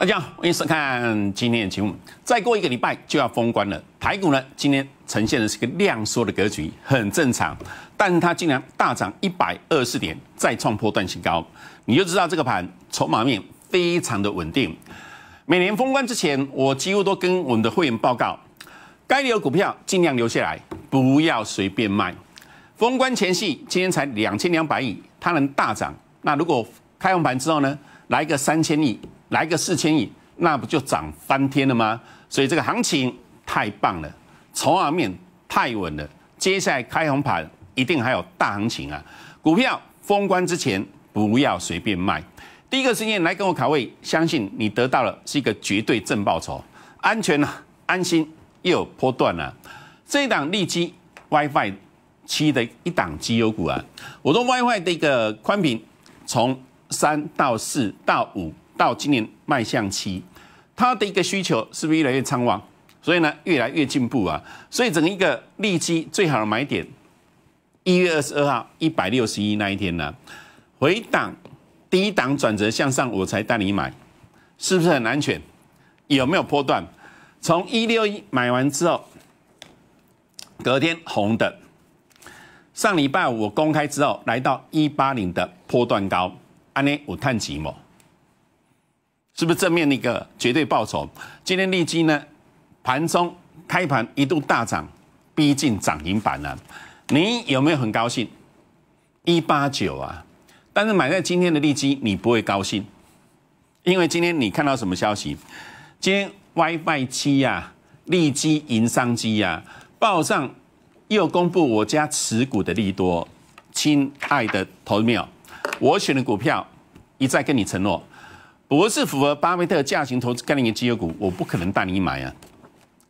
大家好，欢迎收看今天的节目。再过一个礼拜就要封关了，台股呢今天呈现的是个量缩的格局，很正常。但是它竟然大涨一百二十点，再创破断新高，你就知道这个盘筹码面非常的稳定。每年封关之前，我几乎都跟我们的会员报告，该留股票尽量留下来，不要随便卖。封关前夕，今天才两千两百亿，它能大涨，那如果开完盘之后呢，来个三千亿？来个四千亿，那不就涨翻天了吗？所以这个行情太棒了，筹码面太稳了。接下来开红盘一定还有大行情啊！股票封关之前不要随便卖。第一个实验来跟我卡位，相信你得到了是一个绝对正报酬，安全啊，安心又有波段啊。这一档利基 WiFi 七的一档绩优股啊，我说 WiFi 的一个宽频从三到四到五。到今年迈向期，它的一个需求是不是越来越畅旺？所以呢，越来越进步啊！所以整一个利基最好的买点，一月二十二号一百六十一那一天呢，回档低档转折向上，我才带你买，是不是很安全？有没有波段？从一六一买完之后，隔天红的，上礼拜五我公开之后，来到一八零的波段高，安呢我探气么？是不是正面的一个绝对报酬？今天利基呢，盘中开盘一度大涨，逼近涨停板了。你有没有很高兴？一八九啊，但是买在今天的利基，你不会高兴，因为今天你看到什么消息？今天 WiFi 七呀，利基赢商机呀，报上又公布我家持股的利多，亲爱的投资朋友，我选的股票一再跟你承诺。不是符合巴菲特价值型投资概念的绩优股，我不可能带你买啊！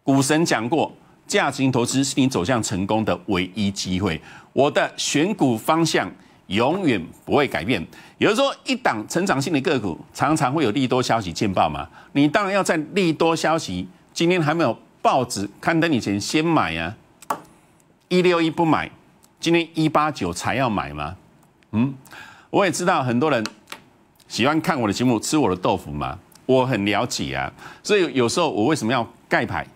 股神讲过，价值型投资是你走向成功的唯一机会。我的选股方向永远不会改变。有人说，一档成长性的个股常常会有利多消息见报嘛？你当然要在利多消息今天还没有报纸刊登以前先买啊！一六一不买，今天一八九才要买吗？嗯，我也知道很多人。喜欢看我的节目、吃我的豆腐吗？我很了解啊，所以有时候我为什么要盖牌？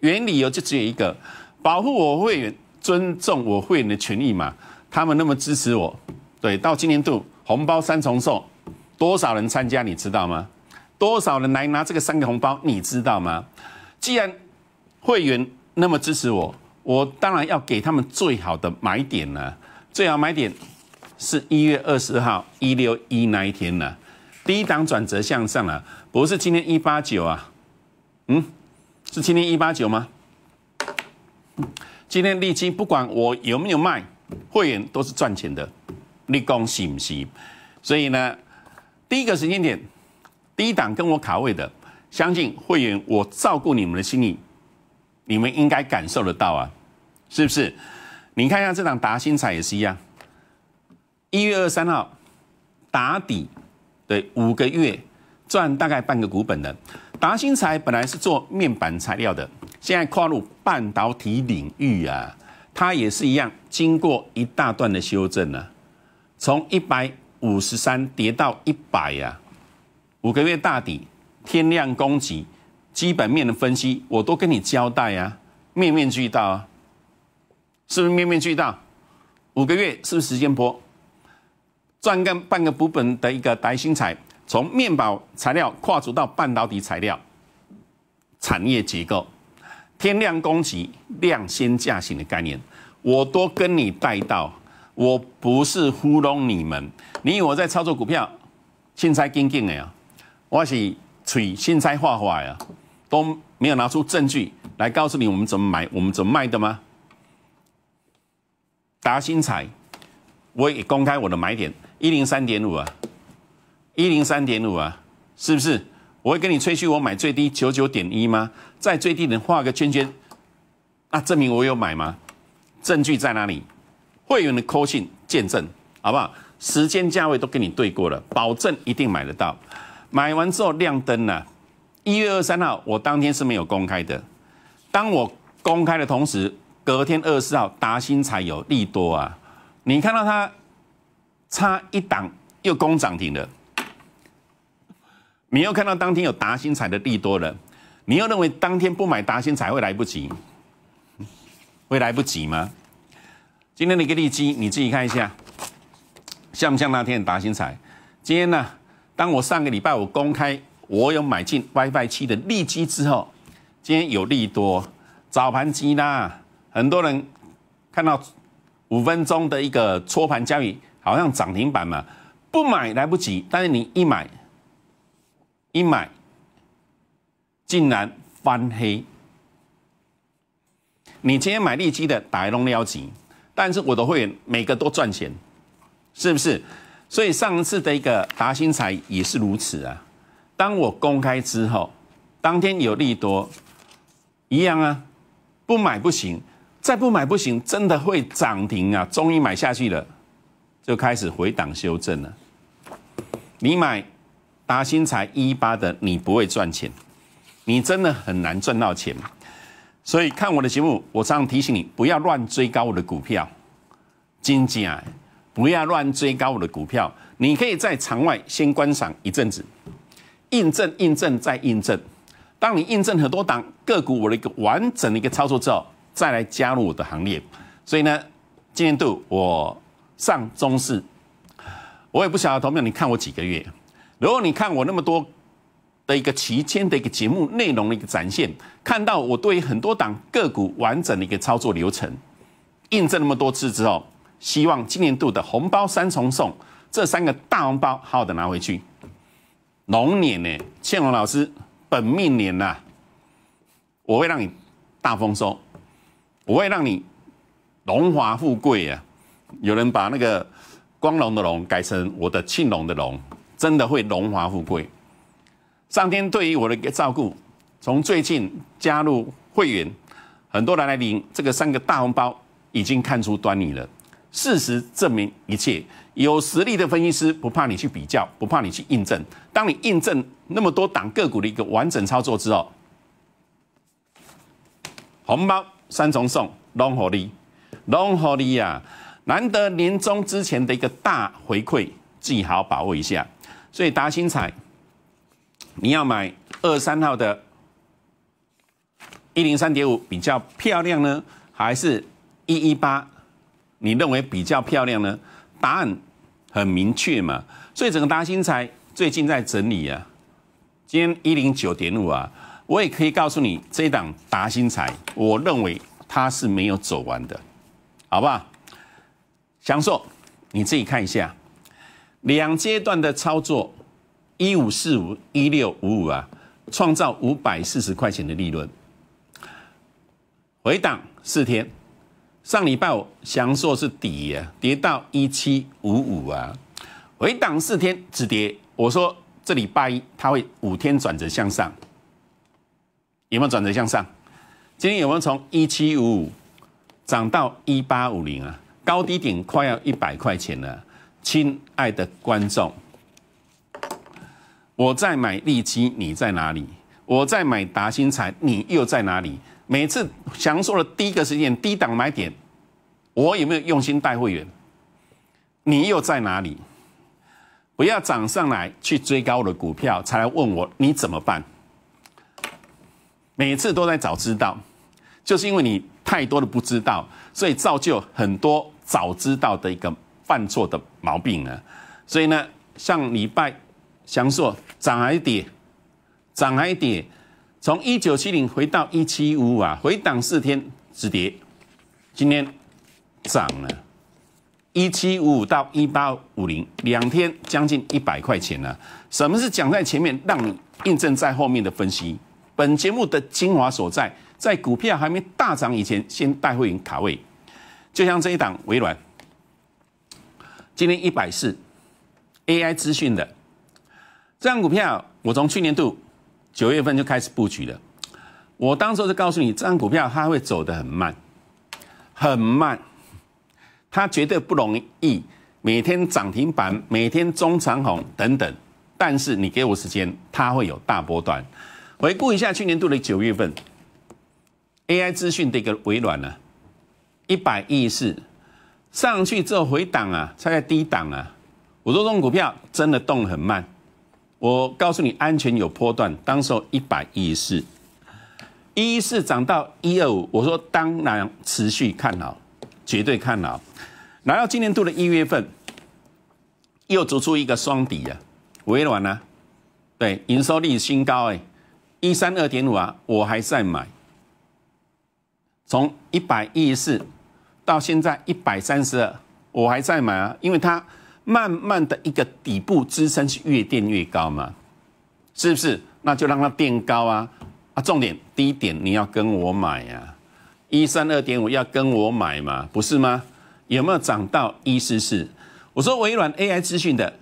原理由就只有一个，保护我会员、尊重我会员的权益嘛。他们那么支持我，对，到今年度红包三重送，多少人参加你知道吗？多少人来拿这个三个红包你知道吗？既然会员那么支持我，我当然要给他们最好的买点呢，最好买点。是一月二十号一六一那一天了，第一档转折向上啊，不是今天一八九啊，嗯，是今天一八九吗？今天利基不管我有没有卖，会员都是赚钱的，立功喜不喜？所以呢，第一个时间点，第一档跟我卡位的，相信会员我照顾你们的心理，你们应该感受得到啊，是不是？你看一下这档达新彩也是一样。一月二三号打底，对五个月赚大概半个股本的达新材，本来是做面板材料的，现在跨入半导体领域啊，它也是一样，经过一大段的修正啊，从一百五十三跌到一百啊，五个月大底天量攻击，基本面的分析我都跟你交代啊，面面俱到啊，是不是面面俱到？五个月是不是时间波？赚个半个股本的一个达新材，从面板材料跨足到半导体材料，产业结构，天量供给量先价行的概念，我都跟你带到，我不是糊弄你们，你以为我在操作股票，现在跟进的呀，我是取现在画画呀，都没有拿出证据来告诉你我们怎么买，我们怎么卖的吗？达新材，我也公开我的买点。一零三点五啊，一零三点五啊，是不是？我会跟你吹嘘我买最低九九点一吗？在最低能画个圈圈，那证明我有买吗？证据在哪里？会员的扣信见证，好不好？时间、价位都跟你对过了，保证一定买得到。买完之后亮灯了。一月二三号，我当天是没有公开的。当我公开的同时，隔天二十四号，达新才有利多啊。你看到它？差一档又攻涨停了，你又看到当天有达新彩的利多了，你又认为当天不买达新彩会来不及，会来不及吗？今天的一个利基你自己看一下，像不像那天达新彩？今天呢，当我上个礼拜我公开我有买进 WiFi 七的利基之后，今天有利多，早盘机啦，很多人看到五分钟的一个搓盘交易。好像涨停板嘛，不买来不及。但是你一买，一买，竟然翻黑。你今天买利基的打一龙幺急，但是我的会员每个都赚钱，是不是？所以上次的一个达新财也是如此啊。当我公开之后，当天有利多，一样啊，不买不行，再不买不行，真的会涨停啊。终于买下去了。就开始回档修正了。你买达新材一八的，你不会赚钱，你真的很难赚到钱。所以看我的节目，我常提醒你，不要乱追高我的股票，金姐不要乱追高我的股票。你可以在场外先观赏一阵子，印证、印证再印证。当你印证很多档个股我的一个完整的一个操作之后，再来加入我的行列。所以呢，今年度我。上中市，我也不晓得，同没你看我几个月，如果你看我那么多的一个期间的一个节目内容的一个展现，看到我对很多档个股完整的一个操作流程，印证那么多次之后，希望今年度的红包三重送，这三个大红包好好的拿回去。龙年呢，倩龙老师本命年呐，我会让你大丰收，我会让你荣华富贵啊。有人把那个“光荣”的“荣”改成“我的庆荣”的“荣”，真的会荣华富贵。上天对于我的一个照顾，从最近加入会员，很多人来领这个三个大红包，已经看出端倪了。事实证明，一切有实力的分析师不怕你去比较，不怕你去印证。当你印证那么多档个股的一个完整操作之后，红包三重送，拢虎理，拢虎理啊！难得年终之前的一个大回馈，自己好好把握一下。所以达新彩，你要买二三号的，一零三点五比较漂亮呢，还是一一八？你认为比较漂亮呢？答案很明确嘛。所以整个达新彩最近在整理啊，今天一零九点五啊，我也可以告诉你，这一档达新彩，我认为它是没有走完的，好不好？祥硕，你自己看一下，两阶段的操作，一五四五一六五五啊，创造五百四十块钱的利润，回档四天，上礼拜五祥硕是底啊，跌到一七五五啊，回档四天止跌，我说这礼拜一它会五天转折向上，有没有转折向上？今天有没有从一七五五涨到一八五零啊？高低点快要一百块钱了，亲爱的观众，我在买利基，你在哪里？我在买达新材，你又在哪里？每次详说的第一个时间低档买点，我有没有用心带会员？你又在哪里？不要涨上来去追高的股票，才来问我你怎么办？每次都在找知道。就是因为你太多的不知道，所以造就很多早知道的一个犯错的毛病呢。所以呢，像礼拜祥硕涨还跌，涨还跌，从一九七零回到一七五五啊，回档四天止跌。今天涨了，一七五五到一八五零，两天将近一百块钱呢。什么是讲在前面，让你印证在后面的分析？本节目的精华所在。在股票还没大涨以前，先带会员卡位。就像这一档微软，今天一百四，AI 资讯的这张股票，我从去年度九月份就开始布局了。我当初就告诉你，这张股票它会走得很慢，很慢，它绝对不容易每天涨停板、每天中长红等等。但是你给我时间，它会有大波段。回顾一下去年度的九月份。AI 资讯的一个微软呢，一百一四上去之后回档啊，它在低档啊。我说这种股票真的动很慢。我告诉你，安全有波段，当时候一百一四，一四涨到一二五。我说当然持续看好，绝对看好。来到今年度的一月份，又走出一个双底啊，微软呢，对营收率新高哎，一三二点五啊，我还在买。从一百一十四到现在一百三十二，我还在买啊，因为它慢慢的一个底部支撑是越垫越高嘛，是不是？那就让它垫高啊啊！重点低点你要跟我买呀，一三二点五要跟我买嘛，不是吗？有没有涨到一四四？我说微软 AI 资讯的，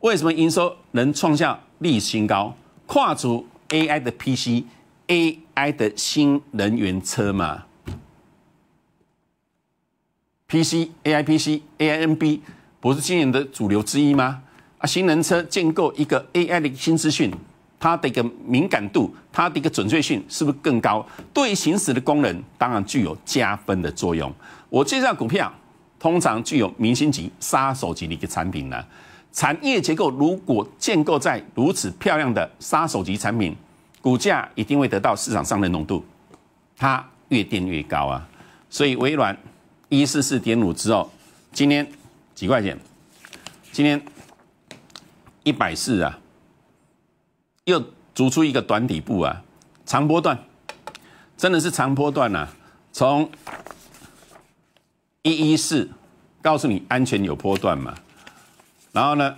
为什么营收能创下历史新高？跨足 AI 的 PC、AI 的新能源车嘛。P C A I P C A I N B，不是今年的主流之一吗？啊，新能源车建构一个 A I 的新资讯，它的一个敏感度，它的一个准确性是不是更高？对行驶的功能当然具有加分的作用。我介绍股票，通常具有明星级、杀手级的一个产品呢。产业结构如果建构在如此漂亮的杀手级产品，股价一定会得到市场上的浓度，它越垫越高啊。所以微软。一四四点五之后，今天几块钱？今天一百四啊，又逐出一个短底部啊，长波段，真的是长波段啊！从一一四告诉你安全有波段嘛，然后呢，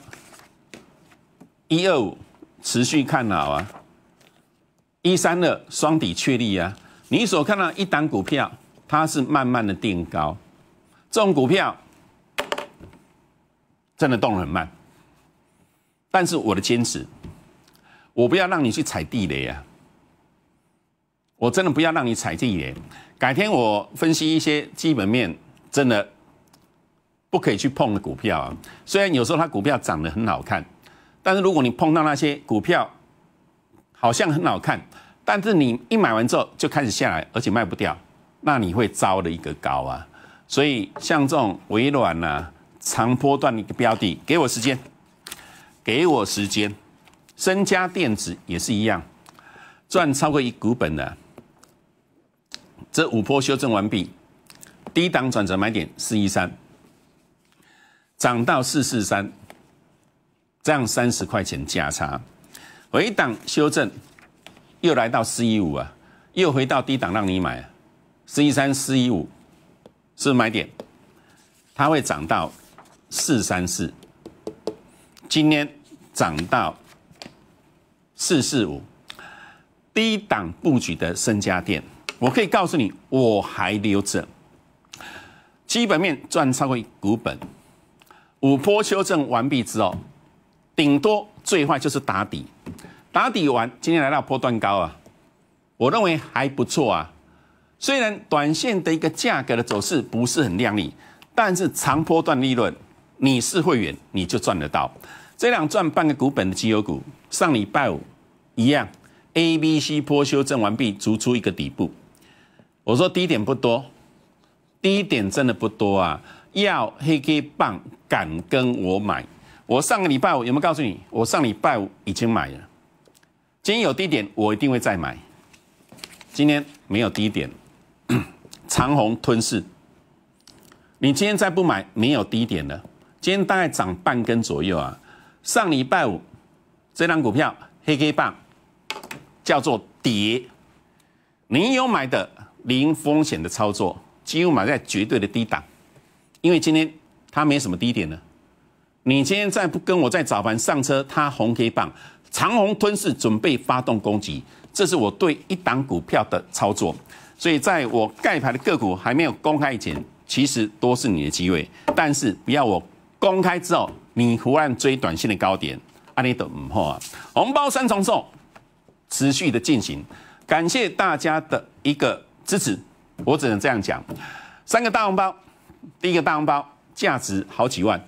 一二五持续看好啊，一三二双底确立啊，你所看到一档股票。它是慢慢的定高，这种股票真的动很慢。但是我的坚持，我不要让你去踩地雷啊！我真的不要让你踩地雷。改天我分析一些基本面真的不可以去碰的股票啊。虽然有时候它股票涨得很好看，但是如果你碰到那些股票好像很好看，但是你一买完之后就开始下来，而且卖不掉。那你会招的一个高啊，所以像这种微软呢，长波段的一个标的，给我时间，给我时间，身加电子也是一样，赚超过一股本的。这五波修正完毕，低档转折买点四一三，涨到四四三，这样三十块钱价差，回档修正，又来到四一五啊，又回到低档让你买。C 一三四一五是买点，它会涨到四三四，今天涨到四四五，低档布局的深家店，我可以告诉你，我还留着。基本面赚超过股本，五波修正完毕之后，顶多最坏就是打底，打底完今天来到波段高啊，我认为还不错啊。虽然短线的一个价格的走势不是很亮丽，但是长波段利润，你是会员你就赚得到。这两赚半个股本的绩优股，上礼拜五一样，A、B、C 波修正完毕，逐出一个底部。我说低点不多，低点真的不多啊！要黑 K 棒敢跟我买，我上个礼拜五有没有告诉你？我上礼拜五已经买了，今天有低点，我一定会再买。今天没有低点。长虹吞噬，你今天再不买没有低点了。今天大概涨半根左右啊。上礼拜五这张股票黑 K 棒叫做跌，你有买的零风险的操作，几乎买在绝对的低档，因为今天它没什么低点了。你今天再不跟我在早盘上车，它红 K 棒长虹吞噬准备发动攻击，这是我对一档股票的操作。所以，在我盖牌的个股还没有公开前，其实都是你的机会。但是，不要我公开之后，你胡乱追短线的高点，阿你都唔？啊。红包三重奏持续的进行，感谢大家的一个支持，我只能这样讲。三个大红包，第一个大红包价值好几万，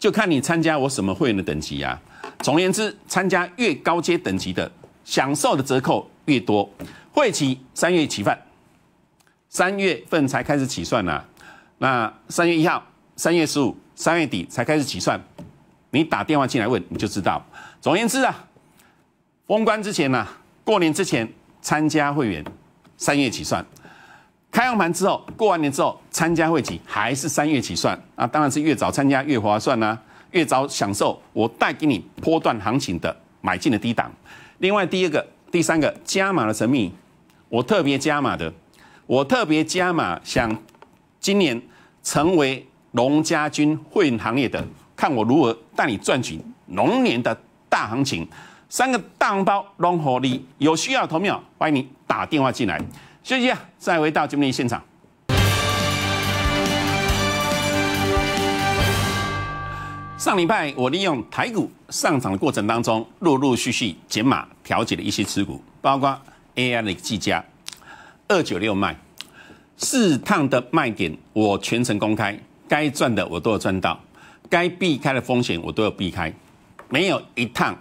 就看你参加我什么会员的等级呀。总而言之，参加越高阶等级的，享受的折扣。越多，会期三月起算，三月份才开始起算呢。那三月一号、三月十五、三月底才开始起算。你打电话进来问，你就知道。总而言之啊，封关之前呢，过年之前参加会员，三月起算；开完盘之后，过完年之后参加会期，还是三月起算。啊，当然是越早参加越划算啦，越早享受我带给你波段行情的买进的低档。另外，第二个。第三个加码的神秘，我特别加码的，我特别加码想，今年成为龙家军汇银行业的，看我如何带你赚取龙年的大行情，三个大红包，龙火利，有需要投票，欢迎你打电话进来，休息啊，再回到节目现场。上礼拜我利用台股上涨的过程当中，陆陆续续减码调节了一些持股，包括 AI 的技嘉二九六卖四趟的卖点，我全程公开，该赚的我都要赚到，该避开的风险我都要避开，没有一趟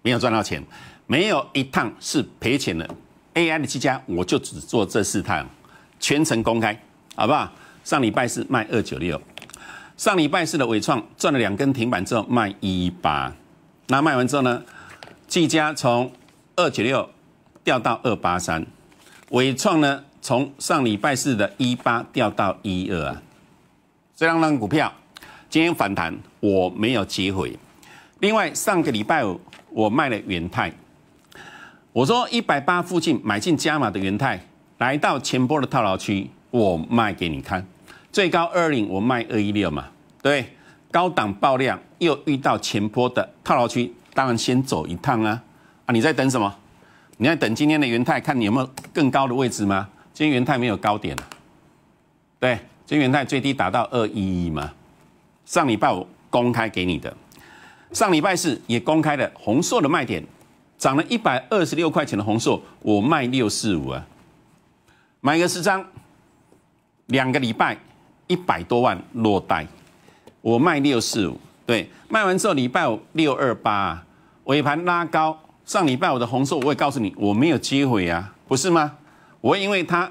没有赚到钱，没有一趟是赔钱的。AI 的技嘉我就只做这四趟，全程公开，好不好？上礼拜是卖二九六。上礼拜四的伟创赚了两根停板之后卖一八，那卖完之后呢，技嘉从二九六掉到二八三，伟创呢从上礼拜四的一八掉到一二啊，这两张股票今天反弹我没有接回。另外上个礼拜五我卖了元泰，我说一百八附近买进加码的元泰，来到前波的套牢区，我卖给你看。最高二零，我卖二一六嘛，对，高档爆量，又遇到前波的套牢区，当然先走一趟啊！啊，你在等什么？你在等今天的元泰，看你有没有更高的位置吗？今天元泰没有高点，对，今天元泰最低达到二一一嘛，上礼拜我公开给你的，上礼拜四也公开了红硕的卖点，涨了一百二十六块钱的红硕，我卖六四五啊，买个十张，两个礼拜。一百多万落袋，我卖六四五，对，卖完之后礼拜五六二八尾盘拉高，上礼拜五的红硕我会告诉你我没有机会呀，不是吗？我会因为它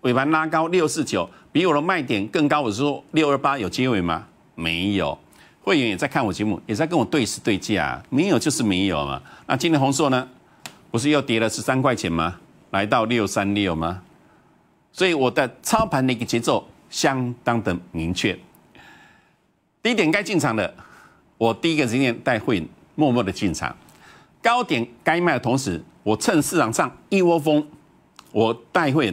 尾盘拉高六四九，比我的卖点更高，我是说六二八有机会吗？没有，会员也在看我节目，也在跟我对时对价，没有就是没有嘛。那今天红硕呢，不是又跌了十三块钱吗？来到六三六吗？所以我的操盘的一个节奏。相当的明确，低点该进场的，我第一个时间带会默默的进场；高点该卖的同时，我趁市场上一窝蜂，我带会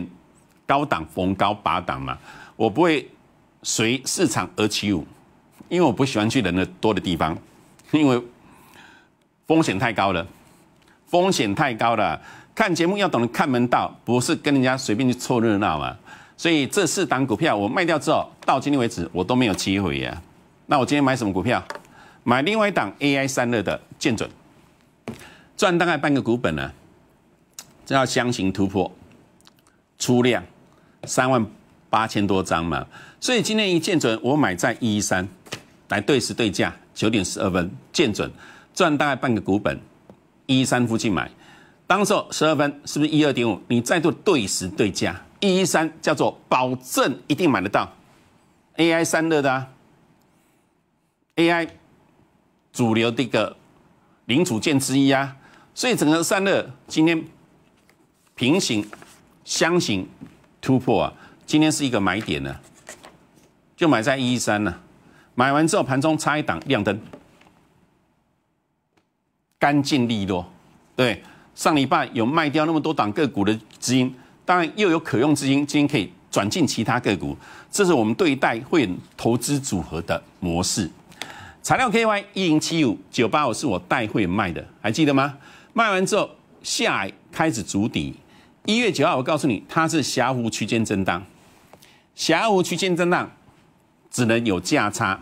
高档逢高拔档嘛，我不会随市场而起舞，因为我不喜欢去人的多的地方，因为风险太高了，风险太高了。看节目要懂得看门道，不是跟人家随便去凑热闹嘛。所以这四档股票我卖掉之后，到今天为止我都没有机会呀。那我今天买什么股票？买另外一档 AI 三热的剑准，赚大概半个股本呢。这要箱型突破，出量三万八千多张嘛。所以今天一剑准我买在一一三，来对时对价九点十二分剑准赚大概半个股本一一三附近买，当时候十二分是不是一二点五？你再度对时对价。一三叫做保证一定买得到，AI 三热的啊，AI 主流的一个零组件之一啊，所以整个散热今天平行箱型突破啊，今天是一个买点呢，就买在一一三呢，买完之后盘中差一档亮灯，干净利落，对，上礼拜有卖掉那么多档个股的资金。当然又有可用资金，资金可以转进其他个股，这是我们对待汇投资组合的模式。材料 KY 一零七五九八五是我带汇卖的，还记得吗？卖完之后，下开始筑底。一月九号，我告诉你，它是狭幅区间震荡，狭幅区间震荡只能有价差，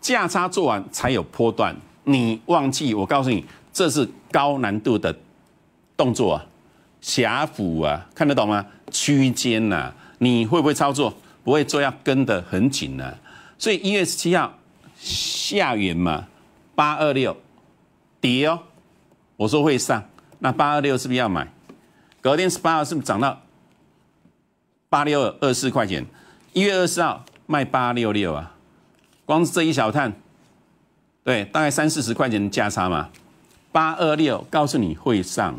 价差做完才有波段。你忘记我告诉你，这是高难度的动作啊！夹补啊，看得懂吗？区间呐，你会不会操作？不会做要跟得很紧呢。所以一月十七号下元嘛，八二六跌哦。我说会上，那八二六是不是要买？隔天十八号是不是涨到八六二四块钱？一月二十号卖八六六啊，光是这一小探，对，大概三四十块钱的价差嘛。八二六告诉你会上。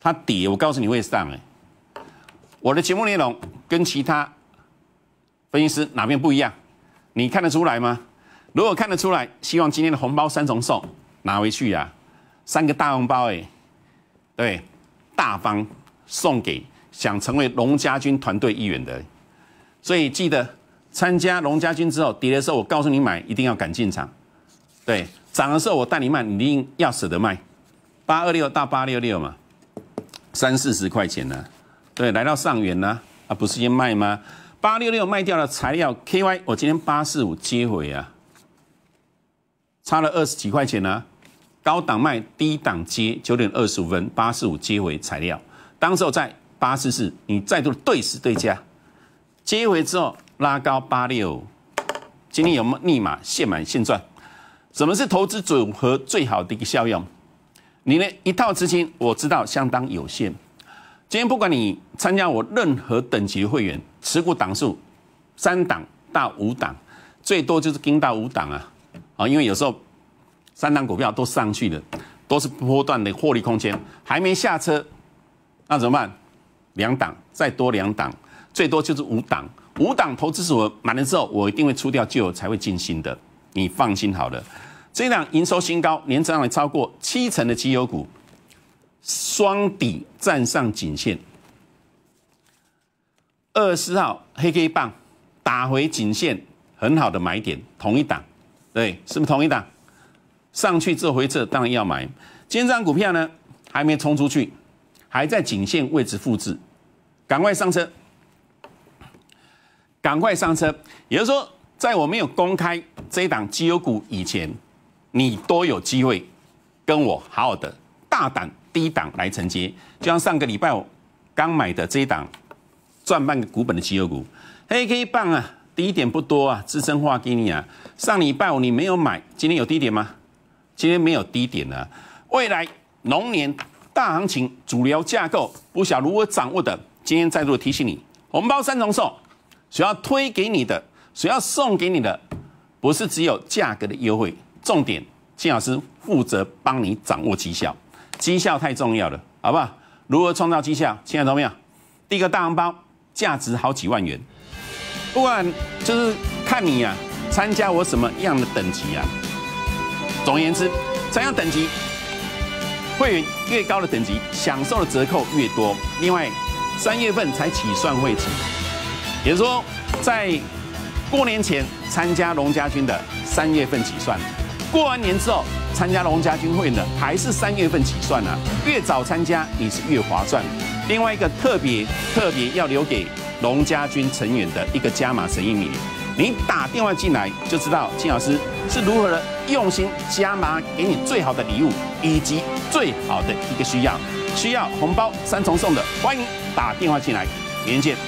它跌，我告诉你会上哎。我的节目内容跟其他分析师哪边不一样，你看得出来吗？如果看得出来，希望今天的红包三重送拿回去呀，三个大红包哎，对，大方送给想成为龙家军团队一员的。所以记得参加龙家军之后，跌的时候我告诉你买，一定要赶进场；对，涨的时候我带你卖，你一定要舍得卖。八二六到八六六嘛。三四十块钱呢，对，来到上元呢，啊，不是先卖吗？八六六卖掉了材料，KY，我今天八四五接回啊，差了二十几块钱呢。高档卖，低档接，九点二十五分八四五接回材料，当时候在八四四，你再度对时对价接回之后拉高八六，今天有没有立马现买现赚？什么是投资组合最好的一个效用？你的一套资金我知道相当有限，今天不管你参加我任何等级会员持股档数，三档到五档，最多就是盯到五档啊啊！因为有时候三档股票都上去了，都是波段的获利空间还没下车，那怎么办？两档再多两档，最多就是五档。五档投资组合满了之后，我一定会出掉旧才会进新的，你放心好了。这档营收新高，年增长率超过七成的机油股，双底站上颈线，二十四号黑 K 棒打回颈线，很好的买点。同一档，对，是不是同一档？上去之回撤，当然要买。今天这张股票呢，还没冲出去，还在颈线位置复制，赶快上车，赶快上车。也就是说，在我没有公开这档机油股以前。你都有机会跟我好好的大胆低档来承接，就像上个礼拜我刚买的这一档赚半个股本的绩优股，黑 K 棒啊！低点不多啊，资深话给你啊。上礼拜五你没有买，今天有低点吗？今天没有低点呢。未来龙年大行情，主流架构不晓如何掌握的，今天在座提醒你，红包三重送，所要推给你的，所要送给你的，不是只有价格的优惠。重点，金老师负责帮你掌握绩效，绩效太重要了，好不好？如何创造绩效？听得到没有？第一个大红包价值好几万元，不管就是看你呀参加我什么样的等级啊。总而言之，怎样等级会员越高的等级享受的折扣越多。另外，三月份才起算会籍，也就是说在过年前参加龙家军的三月份起算。过完年之后参加龙家军会呢，还是三月份起算呢？越早参加你是越划算。另外一个特别特别要留给龙家军成员的一个加码神意礼，你打电话进来就知道金老师是如何的用心加码，给你最好的礼物以及最好的一个需要，需要红包三重送的，欢迎打电话进来，明天见。